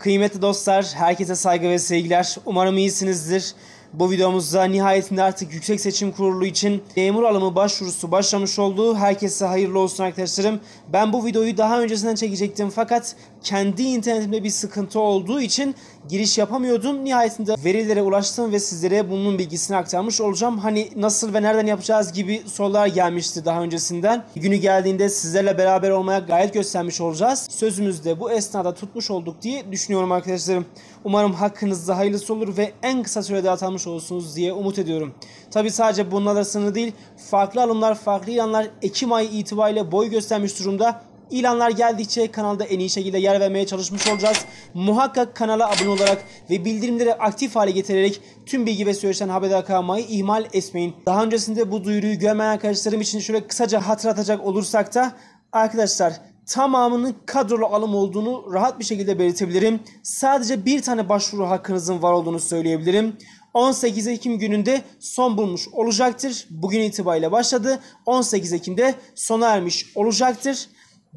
Kıymetli dostlar, herkese saygı ve sevgiler. Umarım iyisinizdir. Bu videomuzda nihayetinde artık Yüksek Seçim Kurulu için memur alımı başvurusu başlamış oldu. Herkese hayırlı olsun arkadaşlarım. Ben bu videoyu daha öncesinden çekecektim fakat kendi internetimde bir sıkıntı olduğu için giriş yapamıyordum. Nihayetinde verilere ulaştım ve sizlere bunun bilgisini aktarmış olacağım. Hani nasıl ve nereden yapacağız gibi sorular gelmişti daha öncesinden. Günü geldiğinde sizlerle beraber olmaya gayet göstermiş olacağız. Sözümüzde bu esnada tutmuş olduk diye düşünüyorum arkadaşlarım. Umarım hakkınızda hayırlısı olur ve en kısa sürede atanmış olmuş olursunuz diye umut ediyorum. Tabi sadece bunlarla sınırlı değil farklı alımlar farklı ilanlar Ekim ayı itibariyle boy göstermiş durumda. İlanlar geldikçe kanalda en iyi şekilde yer vermeye çalışmış olacağız. Muhakkak kanala abone olarak ve bildirimleri aktif hale getirerek tüm bilgi ve süreçten haberdar kalmayı ihmal etmeyin. Daha öncesinde bu duyuruyu görmeyen arkadaşlarım için şöyle kısaca hatırlatacak olursak da arkadaşlar tamamının kadrolu alım olduğunu rahat bir şekilde belirtebilirim. Sadece bir tane başvuru hakkınızın var olduğunu söyleyebilirim. 18 Ekim gününde son bulmuş olacaktır. Bugün itibariyle başladı. 18 Ekim'de sona ermiş olacaktır.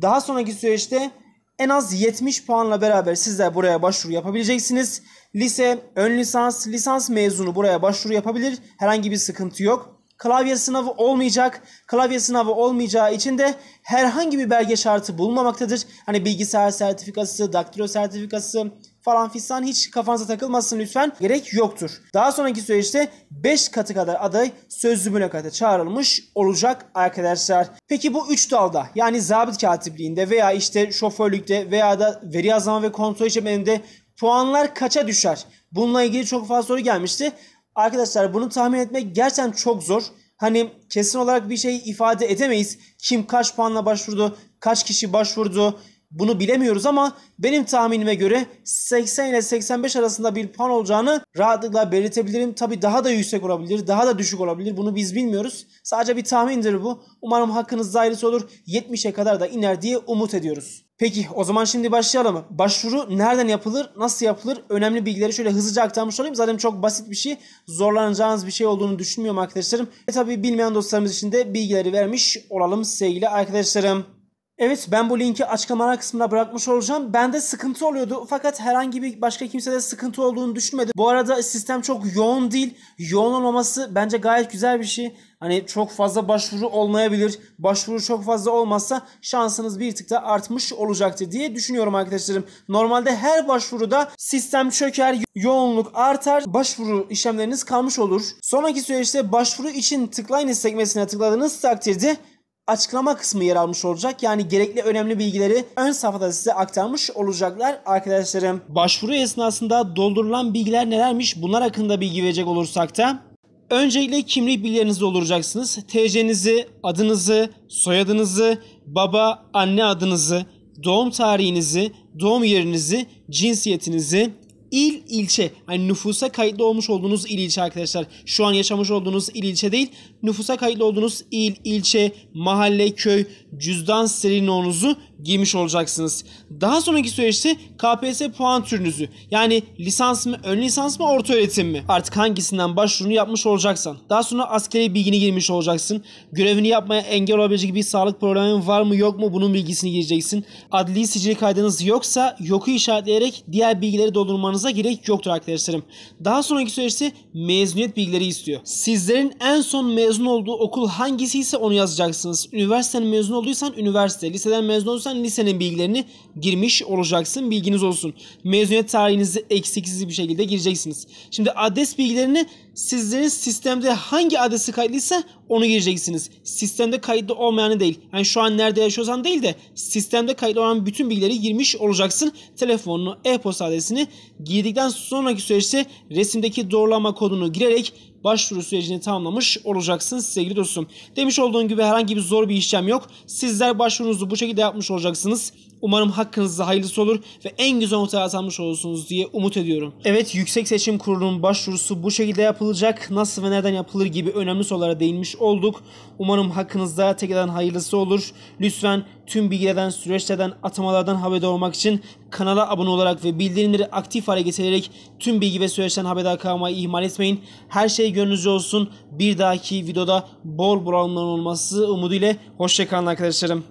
Daha sonraki süreçte en az 70 puanla beraber sizler buraya başvuru yapabileceksiniz. Lise, ön lisans, lisans mezunu buraya başvuru yapabilir. Herhangi bir sıkıntı yok. Klavye sınavı olmayacak. Klavye sınavı olmayacağı için de herhangi bir belge şartı bulunmamaktadır. Hani bilgisayar sertifikası, daktilo sertifikası, falan fistan hiç kafanıza takılmasın lütfen. Gerek yoktur. Daha sonraki süreçte 5 katı kadar aday sözlü mülakata çağrılmış olacak arkadaşlar. Peki bu 3 dalda yani zabit katipliğinde veya işte şoförlükte veya da veri yazma ve kontrol işlemlerinde puanlar kaça düşer? Bununla ilgili çok fazla soru gelmişti. Arkadaşlar bunu tahmin etmek gerçekten çok zor. Hani kesin olarak bir şey ifade edemeyiz. Kim kaç puanla başvurdu, kaç kişi başvurdu, bunu bilemiyoruz ama benim tahminime göre 80 ile 85 arasında bir puan olacağını rahatlıkla belirtebilirim. Tabi daha da yüksek olabilir, daha da düşük olabilir. Bunu biz bilmiyoruz. Sadece bir tahmindir bu. Umarım hakkınız dairesi olur. 70'e kadar da iner diye umut ediyoruz. Peki o zaman şimdi başlayalım. Başvuru nereden yapılır, nasıl yapılır? Önemli bilgileri şöyle hızlıca aktarmış olayım. Zaten çok basit bir şey. Zorlanacağınız bir şey olduğunu düşünmüyorum arkadaşlarım. E tabi bilmeyen dostlarımız için de bilgileri vermiş olalım sevgili arkadaşlarım. Evet ben bu linki açıklamalar kısmına bırakmış olacağım. Bende sıkıntı oluyordu fakat herhangi bir başka kimsede sıkıntı olduğunu düşünmedim. Bu arada sistem çok yoğun değil. Yoğun olması bence gayet güzel bir şey. Hani çok fazla başvuru olmayabilir. Başvuru çok fazla olmazsa şansınız bir tık da artmış olacaktır diye düşünüyorum arkadaşlarım. Normalde her başvuruda sistem çöker, yoğunluk artar, başvuru işlemleriniz kalmış olur. Sonraki süreçte başvuru için tıklayınız sekmesine tıkladığınız takdirde açıklama kısmı yer almış olacak. Yani gerekli önemli bilgileri ön safhada size aktarmış olacaklar arkadaşlarım. Başvuru esnasında doldurulan bilgiler nelermiş bunlar hakkında bilgi verecek olursak da Öncelikle kimlik bilgilerinizi dolduracaksınız. TC'nizi, adınızı, soyadınızı, baba, anne adınızı, doğum tarihinizi, doğum yerinizi, cinsiyetinizi, il ilçe yani nüfusa kayıtlı olmuş olduğunuz il ilçe arkadaşlar. Şu an yaşamış olduğunuz il ilçe değil. Nüfusa kayıtlı olduğunuz il ilçe, mahalle, köy, cüzdan serinonuzu giymiş olacaksınız. Daha sonraki süreçte KPSS puan türünüzü yani lisans mı, ön lisans mı, orta öğretim mi? Artık hangisinden başvurunu yapmış olacaksan. Daha sonra askeri bilgini girmiş olacaksın. Görevini yapmaya engel olabilecek bir sağlık programın var mı yok mu bunun bilgisini gireceksin. Adli sicil kaydınız yoksa yoku işaretleyerek diğer bilgileri doldurmanıza gerek yoktur arkadaşlarım. Daha sonraki süreçte mezuniyet bilgileri istiyor. Sizlerin en son mezun olduğu okul hangisi ise onu yazacaksınız. Üniversiteden mezun olduysan üniversite, liseden mezun olduysan sen lisenin bilgilerini girmiş olacaksın. Bilginiz olsun. Mezuniyet tarihinizi eksiksiz bir şekilde gireceksiniz. Şimdi adres bilgilerini sizlerin sistemde hangi adresi kayıtlıysa onu gireceksiniz. Sistemde kayıtlı olmayanı değil. Yani şu an nerede yaşıyorsan değil de sistemde kayıtlı olan bütün bilgileri girmiş olacaksın. Telefonunu, e-posta adresini girdikten sonraki süreçte resimdeki doğrulama kodunu girerek başvuru sürecini tamamlamış olacaksınız sevgili dostum. Demiş olduğum gibi herhangi bir zor bir işlem yok. Sizler başvurunuzu bu şekilde yapmış olacaksınız. Umarım hakkınızda hayırlısı olur ve en güzel notaya atanmış olursunuz diye umut ediyorum. Evet Yüksek Seçim Kurulu'nun başvurusu bu şekilde yapılacak. Nasıl ve neden yapılır gibi önemli sorulara değinmiş olduk. Umarım hakkınızda tekrardan hayırlısı olur. Lütfen tüm bilgilerden, süreçlerden, atamalardan haberdar olmak için kanala abone olarak ve bildirimleri aktif hale getirerek tüm bilgi ve süreçten haberdar kalmayı ihmal etmeyin. Her şey gönlünüzce olsun. Bir dahaki videoda bol bol olması umuduyla. Hoşçakalın arkadaşlarım.